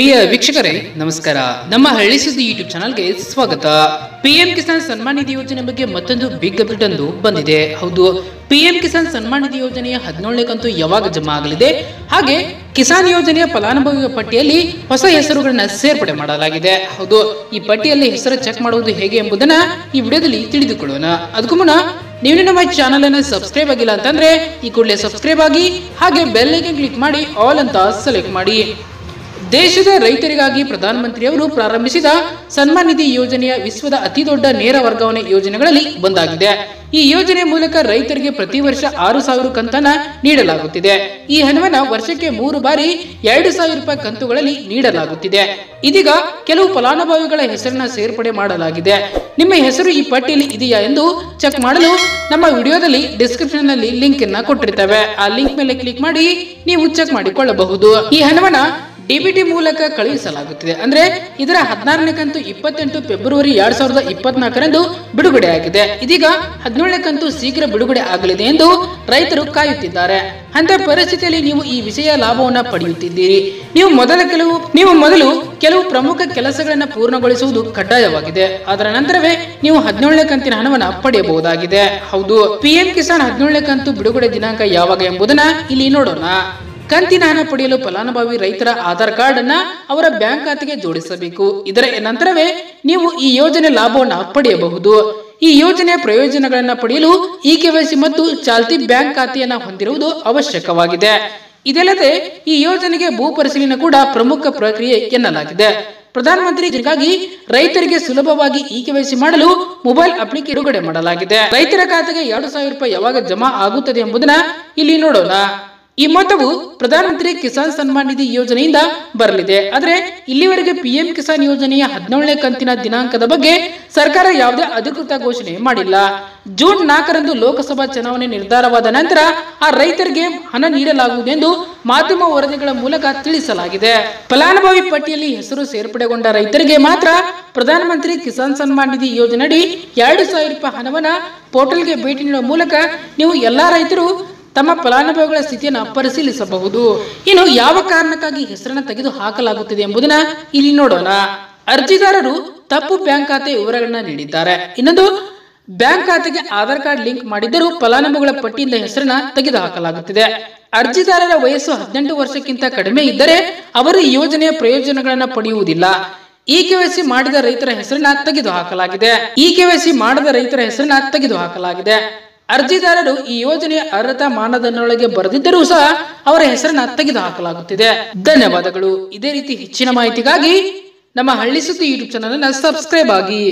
ಪ್ರಿಯ ವೀಕ್ಷಕರೇ ನಮಸ್ಕಾರ ನಮ್ಮ ಹಳ್ಳಿ ಸುದ್ದಿ ಯೂಟ್ಯೂಬ್ ಚಾನಲ್ಗೆ ಸ್ವಾಗತ ಪಿಎಂ ಕಿಸಾನ್ ಸನ್ಮಾನ್ ನಿಧಿ ಯೋಜನೆ ಬಗ್ಗೆ ಮತ್ತೊಂದು ಬಿಗ್ ಅಪ್ಡೇಟ್ ಒಂದು ಬಂದಿದೆ ಹೌದು ಪಿಎಂ ಕಿಸಾನ್ ಸನ್ಮಾನ್ ನಿಧಿ ಯೋಜನೆಯ ಹದಿನೇಳನೇ ಕಂತು ಯಾವಾಗ ಜಮಾ ಆಗಲಿದೆ ಹಾಗೆ ಕಿಸಾನ್ ಯೋಜನೆಯ ಫಲಾನುಭವಿಗಳ ಪಟ್ಟಿಯಲ್ಲಿ ಹೊಸ ಹೆಸರುಗಳನ್ನ ಸೇರ್ಪಡೆ ಮಾಡಲಾಗಿದೆ ಹೌದು ಈ ಪಟ್ಟಿಯಲ್ಲಿ ಹೆಸರು ಚೆಕ್ ಮಾಡುವುದು ಹೇಗೆ ಎಂಬುದನ್ನ ಈ ವಿಡಿಯೋದಲ್ಲಿ ತಿಳಿದುಕೊಳ್ಳೋಣ ಅದಕ್ಕೂ ಮುನ್ನ ನೀವು ನಮ್ಮ ಚಾನಲ್ ಅನ್ನು ಸಬ್ಸ್ಕ್ರೈಬ್ ಆಗಿಲ್ಲ ಅಂತಂದ್ರೆ ಈ ಕೂಡಲೇ ಸಬ್ಸ್ಕ್ರೈಬ್ ಆಗಿ ಹಾಗೆ ಬೆಲ್ ಐಕನ್ ಕ್ಲಿಕ್ ಮಾಡಿ ಆಲ್ ಅಂತ ಸೆಲೆಕ್ಟ್ ಮಾಡಿ ದೇಶದ ರೈತರಿಗಾಗಿ ಪ್ರಧಾನಮಂತ್ರಿಯವರು ಪ್ರಾರಂಭಿಸಿದ ಸನ್ಮಾನ್ ನಿಧಿ ಯೋಜನೆಯ ವಿಶ್ವದ ಅತಿದೊಡ್ಡ ನೇರ ವರ್ಗಾವಣೆ ಯೋಜನೆಗಳಲ್ಲಿ ಒಂದಾಗಿದೆ ಈ ಯೋಜನೆ ಮೂಲಕ ರೈತರಿಗೆ ಪ್ರತಿ ವರ್ಷ ಆರು ಸಾವಿರ ಕಂತನ ನೀಡಲಾಗುತ್ತಿದೆ ಈ ಹಣವನ್ನು ವರ್ಷಕ್ಕೆ ಮೂರು ಬಾರಿ ಎರಡು ಸಾವಿರ ರೂಪಾಯಿ ಕಂತುಗಳಲ್ಲಿ ನೀಡಲಾಗುತ್ತಿದೆ ಇದೀಗ ಕೆಲವು ಫಲಾನುಭವಿಗಳ ಹೆಸರನ್ನ ಸೇರ್ಪಡೆ ಮಾಡಲಾಗಿದೆ ನಿಮ್ಮ ಹೆಸರು ಈ ಪಟ್ಟಿಯಲ್ಲಿ ಇದೆಯಾ ಎಂದು ಚೆಕ್ ಮಾಡಲು ನಮ್ಮ ವಿಡಿಯೋದಲ್ಲಿ ಡಿಸ್ಕ್ರಿಪ್ಷನ್ ನಲ್ಲಿ ಲಿಂಕ್ ಅನ್ನ ಕೊಟ್ಟಿರ್ತೇವೆ ಆ ಲಿಂಕ್ ಮೇಲೆ ಕ್ಲಿಕ್ ಮಾಡಿ ನೀವು ಚೆಕ್ ಮಾಡಿಕೊಳ್ಳಬಹುದು ಈ ಹಣವನ್ನ ಡಿಬಿಟಿ ಮೂಲಕ ಕಳುಹಿಸಲಾಗುತ್ತಿದೆ ಅಂದ್ರೆ ಇದರ ಹದಿನಾರನೇ ಕಂತು ಇಪ್ಪತ್ತೆಂಟು ಫೆಬ್ರವರಿ ಎರಡ್ ಸಾವಿರದ ಇಪ್ಪತ್ನಾಲ್ಕರಂದು ಬಿಡುಗಡೆಯಾಗಿದೆ ಇದೀಗ ಹದಿನೇಳನೇ ಕಂತು ಶೀಘ್ರ ಬಿಡುಗಡೆ ಆಗಲಿದೆ ಎಂದು ರೈತರು ಕಾಯುತ್ತಿದ್ದಾರೆ ಅಂತ ಪರಿಸ್ಥಿತಿಯಲ್ಲಿ ನೀವು ಈ ವಿಷಯ ಲಾಭವನ್ನು ಪಡೆಯುತ್ತಿದ್ದೀರಿ ನೀವು ಮೊದಲ ಕೆಲವು ನೀವು ಮೊದಲು ಕೆಲವು ಪ್ರಮುಖ ಕೆಲಸಗಳನ್ನು ಪೂರ್ಣಗೊಳಿಸುವುದು ಕಡ್ಡಾಯವಾಗಿದೆ ಅದರ ನಂತರವೇ ನೀವು ಹದಿನೇಳನೇ ಕಂತಿನ ಹಣವನ್ನು ಪಡೆಯಬಹುದಾಗಿದೆ ಹೌದು ಪಿಎಂ ಕಿಸಾನ್ ಹದಿನೇಳನೇ ಕಂತು ಬಿಡುಗಡೆ ದಿನಾಂಕ ಯಾವಾಗ ಎಂಬುದನ್ನ ಇಲ್ಲಿ ನೋಡೋಣ ಕಂತಿನ ಹಣ ಪಡೆಯಲು ಫಲಾನುಭವಿ ರೈತರ ಆಧಾರ್ ಕಾರ್ಡ್ ಅನ್ನ ಅವರ ಬ್ಯಾಂಕ್ ಖಾತೆಗೆ ಜೋಡಿಸಬೇಕು ಇದರ ನಂತರವೇ ನೀವು ಈ ಯೋಜನೆ ಲಾಭವನ್ನು ಪಡೆಯಬಹುದು ಈ ಯೋಜನೆಯ ಪ್ರಯೋಜನಗಳನ್ನ ಪಡೆಯಲು ಇ ಕೆವೈಸಿ ಮತ್ತು ಚಾಲ್ತಿ ಬ್ಯಾಂಕ್ ಖಾತೆಯನ್ನು ಹೊಂದಿರುವುದು ಅವಶ್ಯಕವಾಗಿದೆ ಇದಲ್ಲದೆ ಈ ಯೋಜನೆಗೆ ಭೂ ಪರಿಶೀಲನೆ ಕೂಡ ಪ್ರಮುಖ ಪ್ರಕ್ರಿಯೆ ಎನ್ನಲಾಗಿದೆ ಪ್ರಧಾನಮಂತ್ರಿಗಾಗಿ ರೈತರಿಗೆ ಸುಲಭವಾಗಿ ಇ ಕೆವೈಸಿ ಮಾಡಲು ಮೊಬೈಲ್ ಅಪ್ಲಿಕೇಶನ್ ಬಿಡುಗಡೆ ಮಾಡಲಾಗಿದೆ ರೈತರ ಖಾತೆಗೆ ಎರಡು ಸಾವಿರ ರೂಪಾಯಿ ಯಾವಾಗ ಜಮಾ ಆಗುತ್ತದೆ ಎಂಬುದನ್ನ ಇಲ್ಲಿ ನೋಡೋಣ ಈ ಮೊತ್ತವು ಪ್ರಧಾನಮಂತ್ರಿ ಕಿಸಾನ್ ಸನ್ಮಾನ್ ನಿಧಿ ಯೋಜನೆಯಿಂದ ಬರಲಿದೆ ಆದರೆ ಇಲ್ಲಿವರೆಗೆ ಪಿಎಂ ಕಿಸಾನ್ ಯೋಜನೆಯ ಹದಿನೇಳನೇ ಕಂತಿನ ದಿನಾಂಕದ ಬಗ್ಗೆ ಸರ್ಕಾರ ಯಾವುದೇ ಅಧಿಕೃತ ಘೋಷಣೆ ಮಾಡಿಲ್ಲ ಜೂನ್ ನಾಲ್ಕರಂದು ಲೋಕಸಭಾ ಚುನಾವಣೆ ನಿರ್ಧಾರವಾದ ನಂತರ ಆ ರೈತರಿಗೆ ಹಣ ನೀಡಲಾಗುವುದು ಎಂದು ಮಾಧ್ಯಮ ವರದಿಗಳ ಮೂಲಕ ತಿಳಿಸಲಾಗಿದೆ ಫಲಾನುಭವಿ ಪಟ್ಟಿಯಲ್ಲಿ ಹೆಸರು ಸೇರ್ಪಡೆಗೊಂಡ ರೈತರಿಗೆ ಮಾತ್ರ ಪ್ರಧಾನಮಂತ್ರಿ ಕಿಸಾನ್ ಸನ್ಮಾನ್ ನಿಧಿ ಯೋಜನೆಯಡಿ ಎರಡು ಸಾವಿರ ರೂಪಾಯಿ ಹಣವನ್ನು ಪೋರ್ಟಲ್ಗೆ ಭೇಟಿ ನೀಡುವ ಮೂಲಕ ನೀವು ಎಲ್ಲಾ ರೈತರು ತಮ್ಮ ಫಲಾನುಭವಿಗಳ ಸ್ಥಿತಿಯನ್ನು ಪರಿಶೀಲಿಸಬಹುದು ಇನ್ನು ಯಾವ ಕಾರಣಕ್ಕಾಗಿ ಹೆಸರನ್ನು ತೆಗೆದು ಹಾಕಲಾಗುತ್ತಿದೆ ಎಂಬುದನ್ನ ಇಲ್ಲಿ ನೋಡೋಣ ಅರ್ಜಿದಾರರು ತಪ್ಪು ಬ್ಯಾಂಕ್ ಖಾತೆ ವಿವರಗಳನ್ನ ನೀಡಿದ್ದಾರೆ ಇನ್ನೊಂದು ಬ್ಯಾಂಕ್ ಖಾತೆಗೆ ಆಧಾರ್ ಕಾರ್ಡ್ ಲಿಂಕ್ ಮಾಡಿದ್ದರೂ ಫಲಾನುಭವಿಗಳ ಪಟ್ಟಿಯಿಂದ ಹೆಸರನ್ನ ತೆಗೆದುಹಾಕಲಾಗುತ್ತಿದೆ ಅರ್ಜಿದಾರರ ವಯಸ್ಸು ಹದಿನೆಂಟು ವರ್ಷಕ್ಕಿಂತ ಕಡಿಮೆ ಇದ್ದರೆ ಅವರು ಈ ಯೋಜನೆಯ ಪ್ರಯೋಜನಗಳನ್ನು ಪಡೆಯುವುದಿಲ್ಲ ಇ ಕೆವೈಸಿ ಮಾಡಿದ ರೈತರ ಹೆಸರನ್ನ ತೆಗೆದು ಹಾಕಲಾಗಿದೆ ಕೆವೈಸಿ ಮಾಡದ ರೈತರ ಹೆಸರನ್ನ ತೆಗೆದುಹಾಕಲಾಗಿದೆ ಅರ್ಜಿದಾರರು ಈ ಯೋಜನೆಯ ಅರ್ಹತ ಮಾನದಂಡಗಳಿಗೆ ಬರೆದಿದ್ದರೂ ಸಹ ಅವರ ಹೆಸರನ್ನ ಹಾಕಲಾಗುತ್ತಿದೆ ಧನ್ಯವಾದಗಳು ಇದೇ ರೀತಿ ಹೆಚ್ಚಿನ ಮಾಹಿತಿಗಾಗಿ ನಮ್ಮ ಹಳ್ಳಿ ಸುದ್ದಿ ಯೂಟ್ಯೂಬ್ ಚಾನಲ್ ಅನ್ನ ಸಬ್ಸ್ಕ್ರೈಬ್ ಆಗಿ